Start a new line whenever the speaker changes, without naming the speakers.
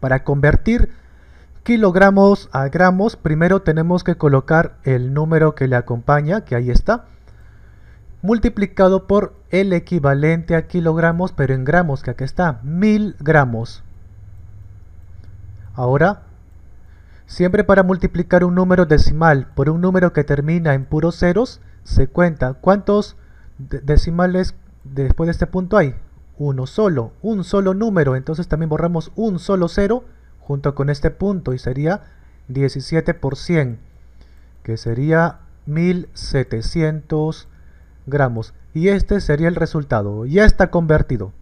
Para convertir kilogramos a gramos, primero tenemos que colocar el número que le acompaña, que ahí está, multiplicado por el equivalente a kilogramos, pero en gramos, que aquí está, mil gramos. Ahora, siempre para multiplicar un número decimal por un número que termina en puros ceros, se cuenta cuántos decimales después de este punto hay uno solo, un solo número, entonces también borramos un solo cero junto con este punto y sería 17 por que sería 1700 gramos. Y este sería el resultado, ya está convertido.